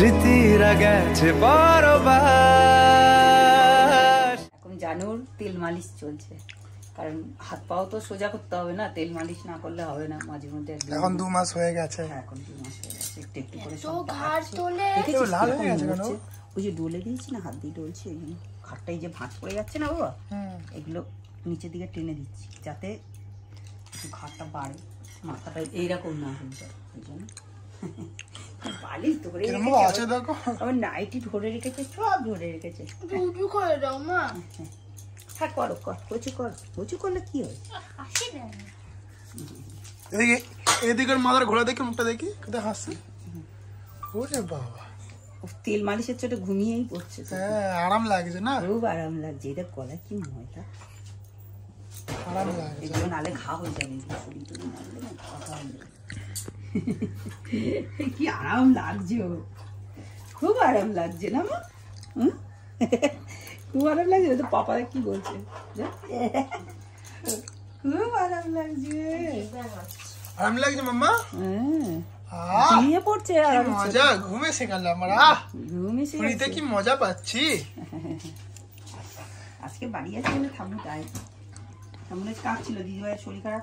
স্মৃতিরা গেছে বরবার এখন জানুর তেল মালিশ চলছে কারণ হাত পাও তো সোজা করতে হবে না তেল মালিশ না করলে হবে না মাঝে মধ্যে এখন দু মাস হয়ে গেছে হ্যাঁ, এখন দু মাস হয়ে গেছে একটু একটু করে লাল হয়ে গেছে কেন ওই যে ডলে দিয়েছি না হাত দিয়ে ডলছে খাটটাই যে ভাঁজ পড়ে যাচ্ছে না বাবা এগুলো নিচের দিকে টেনে দিচ্ছি যাতে খাটটা বাড়ে মাথাটা এইরকম না হয়ে ওই জন্য হ্যাঁ, ধরে নাইটি ধরে রেখেছে ধরে রেখেছে হ্যাঁ, কর কর কচু করলে কি হয় এদিকে এদিকের মাথার ঘোড়া দেখি মুখটা দেখি কোথায় বাবা তেল মালিশের চোটে ঘুমিয়েই পড়ছে হ্যাঁ, আরাম লাগছে না খুব আরাম লাগছে এটা কলা কি ময়টা আরাম লাগছে নালে ঘা হয়ে যাবে কি আরাম লাগছে খুব আরাম লাগছে না মা খুব আরাম লাগছে তো পাপারা কি বলছে খুব আরাম লাগছে আরাম লাগছে মাম্মা হ্যাঁ। মজা কি মজা পাচ্ছি আজকে বাড়ি শরীর খারাপ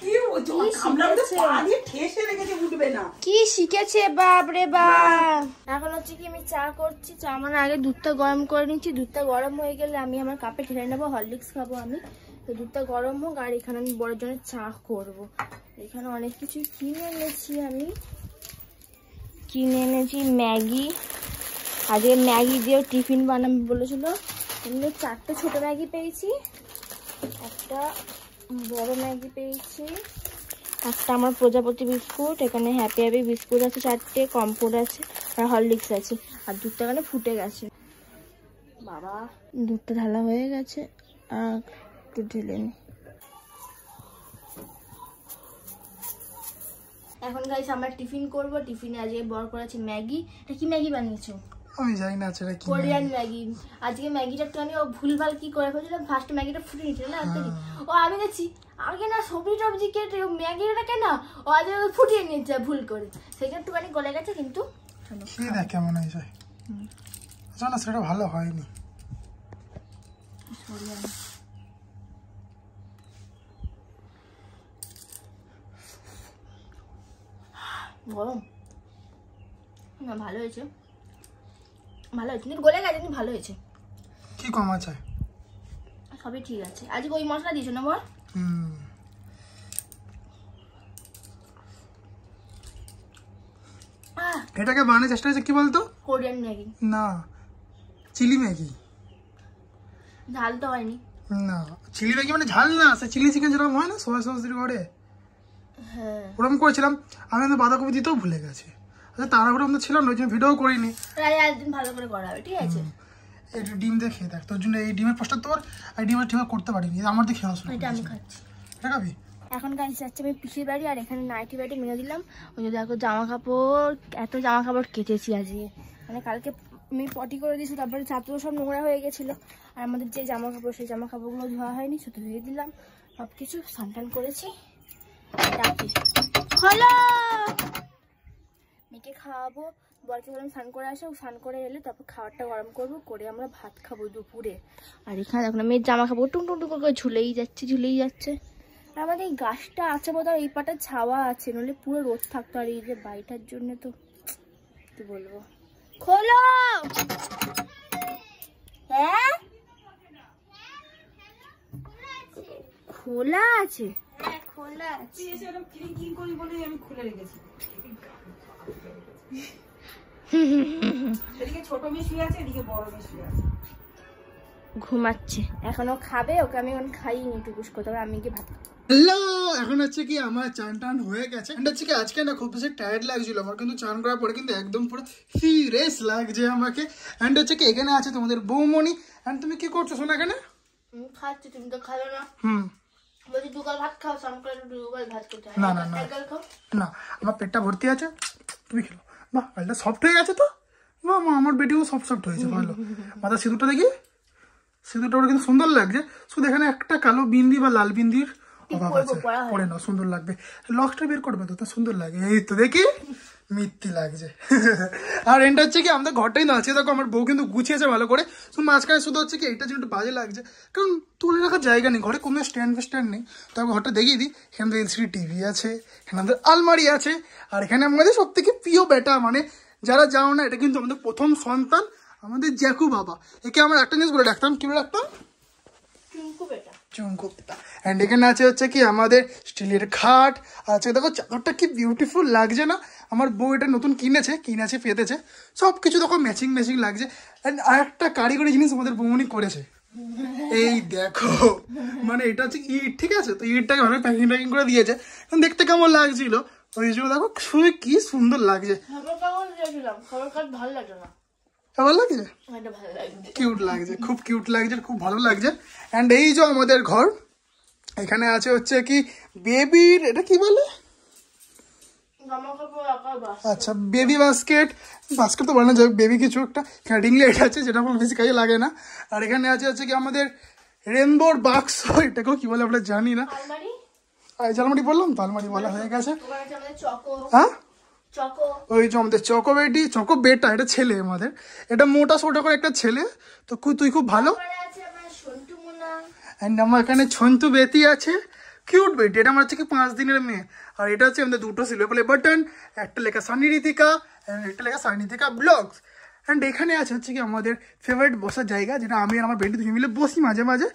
কি আমরা শিখেছে বাপ এখন হচ্ছে কি আমি চা করছি চা আমার মানে আগে দুধটা গরম করে নিচ্ছি দুধটা গরম হয়ে গেলে আমি আমার কাপে নেবো হরলিক্স খাবো আমি তো দুধটা গরম হোক আর এখানে আমি বড় চা করব। এখানে অনেক কিছু কিনে এনেছি আমি কিনে এনেছি ম্যাগি আগে ম্যাগি দিয়েও টিফিন বানাবো বলেছিল চারটে ছোট ম্যাগি পেয়েছি একটা বড় ম্যাগি পেয়েছি একটা আমার প্রজাপতি বিস্কুট এখানে হ্যাপি হ্যাপি বিস্কুট আছে চারটে কম্পোর আছে আর হরলিক্স আছে আর দুধটা এখানে ফুটে গেছে বাবা দুধটা ঢালা হয়ে গেছে আর একটু ঢেলে নি এখন গাইস আমরা টিফিন করব টিফিনে আজকে বর করেছি ম্যাগি এটা কি ম্যাগি বানিয়েছো আমি জানি না সেটা কি কোরিয়ান ম্যাগি আজকে ম্যাগিটা তো আমি ও ভুলভাল কি করে ফেলেছিলাম ফার্স্ট ম্যাগিটা ফুটে নিছিল না হ্যাঁ। ও আমি গেছি আগে না সবজি টবজি কেটে ম্যাগিটা কেন ও আজ ফুটিয়ে নিয়েছে ভুল করে সেটা একটুখানি গলে গেছে কিন্তু কি দেখ কেমন হয়েছে আচ্ছা না সেটা ভালো হয়নি গরম না ভালো হয়েছে ভালো হয়েছে কিন্তু গলে গেছে কিন্তু ভালো হয়েছে কি কম আছে সবই ঠিক আছে আজকে ওই মশলা দিয়েছো না বল এটাকে বানানোর চেষ্টা হয়েছে কি বলতো কোরিয়ান ম্যাগি না চিলি ম্যাগি ঝাল তো হয়নি না চিলি ম্যাগি মানে ঝাল না সে চিলি চিকেন যেরকম হয় না সয়া সস দিয়ে করে হ্যাঁ। ওরকম করেছিলাম আমি বাঁধাকপি দিতেও ভুলে গেছে আচ্ছা তাড়াহুড়ো আমরা ছিলাম ওই জন্য ভিডিও করিনি একদিন ভালো করে করা হবে ঠিক আছে একটু ডিম দিয়ে খেয়ে দেখ তোর জন্য এই ডিমের পোস্টটা তোর আর ডিমের ঠিকভাবে করতে পারিনি আমার দিয়ে খেয়ে আসলো এটা আমি খাচ্ছি এটা খাবি এখন গাছ যাচ্ছে আমি পিসির বাড়ি আর এখানে নাইটি বাড়ি মেরে দিলাম ওই যে দেখো জামা কাপড় এত জামা কাপড় কেটেছি আজকে মানে কালকে আমি পটি করে দিয়েছি তারপরে ছাত্র সব নোংরা হয়ে গেছিলো আর আমাদের যে জামা কাপড় সেই জামা কাপড়গুলো ধোয়া হয়নি শুধু ধুয়ে দিলাম সব কিছু স্নান করেছি হলো বরকে খাওয়াবো বরকে বললাম স্নান করে আসো স্নান করে এলে তারপর খাবারটা গরম করব করে আমরা ভাত খাবো দুপুরে আর এখানে দেখুন মেয়ের জামা খাবো টুং টুম করে ঝুলেই যাচ্ছে ঝুলেই যাচ্ছে আমাদের এই গাছটা আছে বোধ এই পাটা ছাওয়া আছে নলে পুরো রোদ থাকতো আর এই যে বাড়িটার জন্য তো কি বলবো খোলো হ্যাঁ খোলা আছে হ্যাঁ, খোলা আছে খুলে রেখেছি এদিকে ছোট আছে এদিকে বড় আছে খাবে কি ভাত এখন হচ্ছে কি আমার চান টান হয়ে গেছে কি আজকে না খুব টায়ার্ড আমার কিন্তু চান করার পরে কিন্তু একদম পুরো লাগছে আমাকে হচ্ছে কি এখানে আছে তোমাদের বৌমনি তুমি কি করছো শোনা কেন খাচ্ছি তুমি তো না হুম দুগাল ভাত ভাত না আমার পেটটা ভর্তি আছে তুমি খেলো বা আলটা সফট হয়ে গেছে তো বা আমার বেটিও সফট সফট হয়েছে ভালো মাথা সিঁদুরটা দেখি সিঁদুরটা ওটা কিন্তু সুন্দর লাগছে শুধু এখানে একটা কালো বিন্দি বা লাল বিন্দির অভাব আছে পরে না সুন্দর লাগবে লকটা বের করবে তো সুন্দর লাগে এই তো দেখি মিথ্যি লাগছে আর এটা হচ্ছে কি আমাদের ঘরটাই না আছে দেখো আমার বউ কিন্তু গুছিয়েছে ভালো করে তো মাঝখানে শুধু হচ্ছে কি এটা জন্য একটু বাজে লাগছে কারণ তুলে রাখার জায়গা নেই ঘরে কোনো স্ট্যান্ড ফ্যান্ড নেই তো আমি ঘরটা দেখিয়ে দিই এখানে আমাদের এলসিডি টিভি আছে এখানে আমাদের আলমারি আছে আর এখানে আমাদের সব থেকে প্রিয় বেটা মানে যারা যাও না এটা কিন্তু আমাদের প্রথম সন্তান আমাদের জ্যাকু বাবা একে আমার একটা জিনিস বলে রাখতাম কী বলে রাখতাম চুমকো পেতা অ্যান্ড এখানে আছে হচ্ছে কি আমাদের স্টিলের খাট আছে দেখো চাদরটা কি বিউটিফুল লাগছে না আমার বউ এটা নতুন কিনেছে কিনেছে পেতেছে সব কিছু দেখো ম্যাচিং ম্যাচিং লাগছে অ্যান্ড আর একটা কারিগরি জিনিস আমাদের বৌমনি করেছে এই দেখো মানে এটা হচ্ছে ইট ঠিক আছে তো ইটটাকে অনেক প্যাকিং প্যাকিং করে দিয়েছে দেখতে কেমন লাগছিল ওই জন্য দেখো কি সুন্দর লাগছে খবর কাগজ ভালো লাগছে না ভালো লাগছে কিউট লাগছে খুব কিউট লাগছে খুব ভালো লাগছে অ্যান্ড এই যে আমাদের ঘর এখানে আছে হচ্ছে কি বেবির এটা কি বলে আচ্ছা বেবি বাস্কেট বাস্কেট তো বলে না যাবে বেবি কিছু একটা এখানে রিংলেট আছে যেটা আমার বেশি কাজে লাগে না আর এখানে আছে হচ্ছে কি আমাদের রেনবোর বাক্স এটাকেও কি বলে আমরা জানি না আলমারি বললাম তো আলমারি বলা হয়ে গেছে হ্যাঁ ওই যে আমাদের চকো বেটি চকো বেটা এটা ছেলে আমাদের এটা মোটা সোটা করে একটা ছেলে তো তুই খুব ভালো অ্যান্ড আমার এখানে ছন্তু বেতি আছে কিউট বেটি এটা আমার হচ্ছে কি পাঁচ দিনের মেয়ে আর এটা হচ্ছে আমাদের দুটো সিলভার প্লে বাটন একটা লেখা সানি রীতিকা একটা লেখা সানি রীতিকা ব্লগস অ্যান্ড এখানে আছে হচ্ছে কি আমাদের ফেভারিট বসার জায়গা যেটা আমি আর আমার বেটি দুজন মিলে বসি মাঝে মাঝে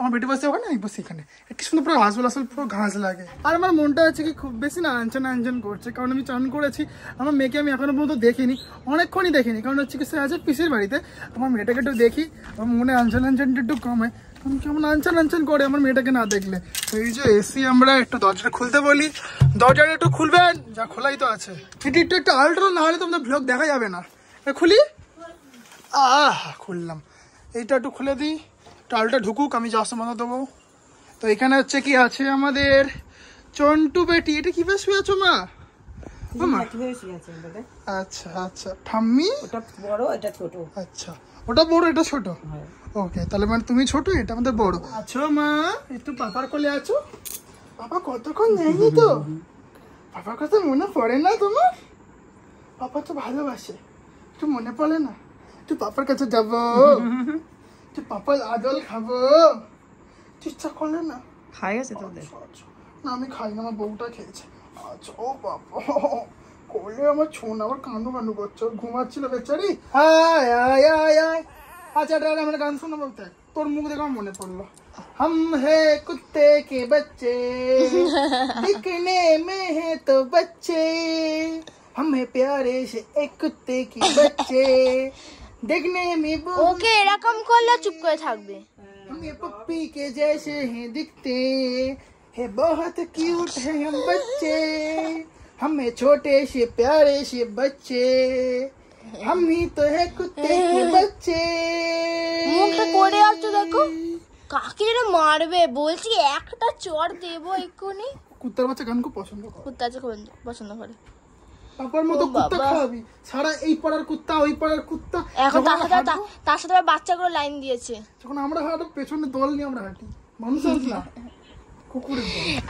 আমার বেটি বসে ওখানে আমি বসে এখানে কি সুন্দর পুরো ঘাসগুলো আসল পুরো ঘাস লাগে আর আমার মনটা আছে কি খুব বেশি না আঞ্চন আঞ্চন করছে কারণ আমি চান করেছি আমার মেয়েকে আমি এখনো পর্যন্ত দেখিনি অনেকক্ষণই দেখিনি কারণ হচ্ছে কি সে আছে পিসির বাড়িতে আমার মেয়েটাকে একটু দেখি আমার মনে আঞ্চন আঞ্চনটা একটু কম হয় আমি কেমন আঞ্চন আঞ্চন করে আমার মেয়েটাকে না দেখলে এই যে এসি আমরা একটু দরজাটা খুলতে বলি দরজাটা একটু খুলবেন যা খোলাই তো আছে এটি একটু একটু আল্ট্রা না হলে তোমাদের ব্লগ দেখা যাবে না খুলি আহ খুললাম এইটা একটু খুলে দিই টালটা ঢুকুক আমি যাওয়ার সময় দেবো তো এখানে হচ্ছে কি আছে আমাদের চন্টু বেটি এটা কিভাবে শুয়ে আছো মা আচ্ছা আচ্ছা বড় এটা আচ্ছা ওটা এটা হ্যাঁ। ওকে তাহলে মানে তুমি এটা আমাদের মা একটু পাপার কোলে আছো কতক্ষণ যায়নি তো মনে পড়ে না তোমার পাপা তো ভালোবাসে একটু মনে পড়ে না একটু পাপার কাছে যাবো তুই খাবো তুই ইচ্ছা করলে না খাই তোদের আচ্ছা, আচ্ছা। না আমি খাই না আমার বউটা খেয়েছে আচ্ছা ও আমার ছোন আবার কানু করছে ঘুমাচ্ছিল বেচারি আচ্ছা গান তোর মুখ দেখে মনে পড়লো हम হে কুত্তে কে बच्चे दिखने में है तो बच्चे हम है प्यारे से एक কুত্তে কে बच्चे देखने में ওকে এরকম করলে চুপ করে থাকবে हमें पप्पी के जैसे हैं दिखते है बहुत क्यूट है हम बच्चे हमें छोटे সে प्यारे से बच्चे हम ही तो है कुत्ते के মুখটা করে আছো দেখো কাকে যেন মারবে বলছি একটা চড় দেবো এক্ষুনি কুত্তার বাচ্চা গান খুব পছন্দ করে কুত্তার বাচ্চা পছন্দ করে বাবার মতো কুত্তা খাওয়াবি সারা এই পাড়ার কুত্তা ওই পাড়ার কুত্তা এখন তার সাথে তার সাথে বাচ্চাগুলো লাইন দিয়েছে যখন আমরা হাঁটো পেছনে দল নিয়ে আমরা হাঁটি মানুষ না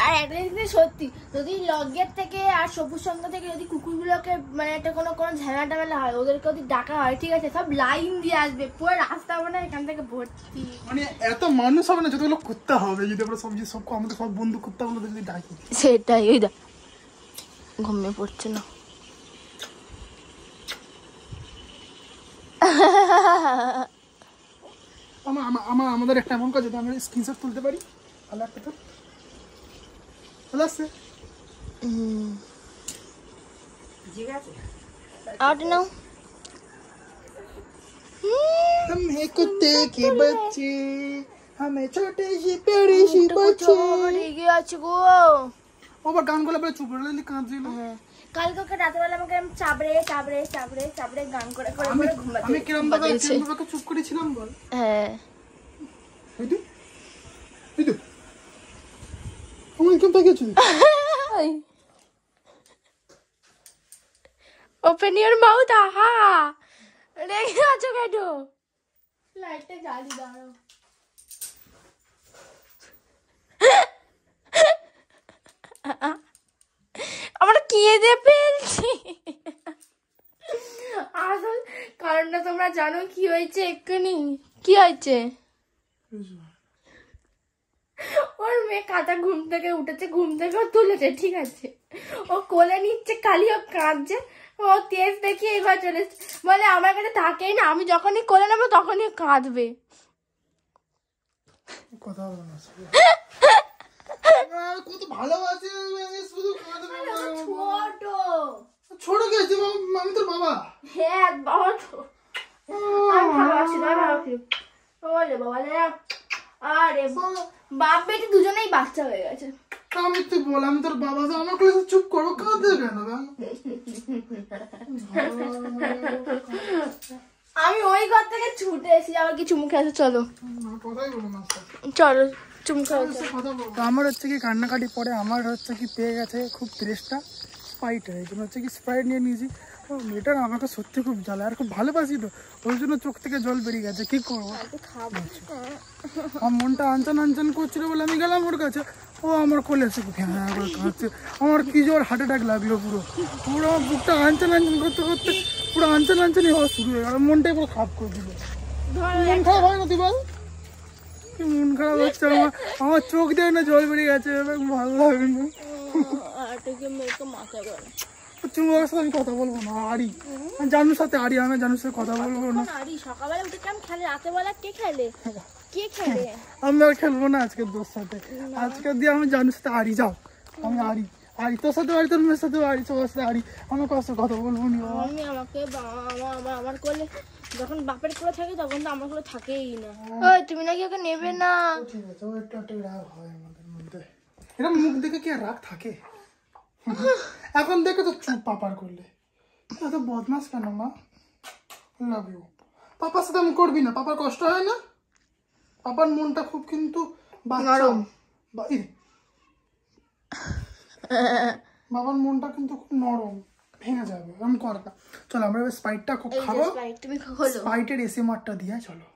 আর একটা জিনিস সত্যি যদি লগের থেকে আর সবুজ সঙ্গ থেকে যদি কুকুরগুলোকে মানে একটা কোনো কোনো ঝামেলা টামেলা হয় ওদেরকে যদি ডাকা হয় ঠিক আছে সব লাইন দিয়ে আসবে পুরো রাস্তা মানে এখান থেকে ভর্তি মানে এত মানুষ হবে না যতগুলো কুত্তা হবে যদি আমরা সব সব আমাদের সব বন্ধু কুত্তাগুলো যদি ডাকি সেটাই ওই ঘুমিয়ে পড়ছে না আমার আমাদের একটা এমন কাজ যেটা আমরা স্ক্রিনশট তুলতে পারি আল্লাহ কথা ভালো আছে आउट नाउ हम तो है कुत्ते के बच्चे हमें छोटे से प्यारे से तो बच्चे ओ बा गान को लबे चुप रहे लिखा जी लो কালকে ওকে রাতেবেলা আমাকে চাবড়ে চাবড়ে চাবড়ে চাবড়ে গান করে করে করে ঘুমাতে আমি কিরম ভাবে তোকে চুপ করেছিলাম বল হ্যাঁ এই তো এই তো আমার কেমন তাকিয়েছো ওপেন ইওর মাউথ আহা রেগে আছো কেন লাইটটা জ্বালি দাও Uh-uh. খেয়ে ফেলছি আসল কারণটা তোমরা জানো কি হয়েছে এক্ষুনি কি হয়েছে ওর মেয়ে কাঁথা ঘুম থেকে উঠেছে ঘুম থেকে তুলেছে ঠিক আছে ও কোলে নিচ্ছে কালি ও কাঁদছে ও তেজ দেখি এবার চলে বলে আমার কাছে থাকেই না আমি যখনই কোলে নেবো তখনই কাঁদবে কথা ভালোবাসে শুধু কাঁদবে আমি তোর বাবা হ্যাঁ বাবা তো আমি ভালো আছি না ভালো আছি ওরে বাবা রে আরে আচ্ছা। বাপ বেটি দুজনেই বাচ্চা হয়ে গেছে আমি তো বললাম তোর বাবা আমার চুপ করো কাঁদে কেন আমি ওই ঘর থেকে ছুটে এসেছি আবার কিছু মুখে আছে চলো চলো চুমকা আমার হচ্ছে কি কান্নাকাটি পরে আমার হচ্ছে কি পেয়ে গেছে খুব ত্রেসটা স্প্রাইট হয় এই জন্য হচ্ছে কি স্প্রাইট নিয়ে নিয়েছি মেয়েটার আমাকে সত্যি খুব জ্বালা আর খুব ভালোবাসি তো ওই জন্য চোখ থেকে জল বেরিয়ে গেছে কি করবো আমার মনটা আনচান আনচান করছিল বলে আমি গেলাম ওর কাছে ও আমার কোলে এসে আমার কি জোর হার্ট অ্যাটাক লাগলো পুরো পুরো বুকটা আনচান আনচান করতে করতে পুরো আনচান আনচানই হওয়া শুরু হয়ে গেল মনটাই পুরো খারাপ করে দিল মন খারাপ হয় না তুই বল মন খারাপ হচ্ছে আমার আমার চোখ দিয়ে না জল বেরিয়ে গেছে ভালো লাগে না মাথা তুমি আমি কথা বলবো না আরি সাথে আরি সাথে কথা বলবো না উঠে কেমন খেলে কে খেলে কে খেলে না আজকে সাথে আজকে সাথে আরি যাও আমি তোর সাথে তোর সাথে সাথে আমার কথা বলবো আমি আমাকে আমার আমার যখন বাপের কোলে থাকি তখন তো আমার কোলে থাকেই না হ্যাঁ। তুমি নাকি ওকে নেবে না হয় এরকম মুখ দেখে কি রাগ থাকে এখন দেখে তো চুপ পাপার করলে এত বদমাস কেন মা লাভ ইউ পাপার সাথে আমি করবি না পাপার কষ্ট হয় না পাপার মনটা খুব কিন্তু নরম বাবার মনটা কিন্তু খুব নরম ভেঙে যাবে আমি করতাম চলো আমরা স্পাইটটা খুব খাবো স্পাইটের এসে মারটা দিয়ে চলো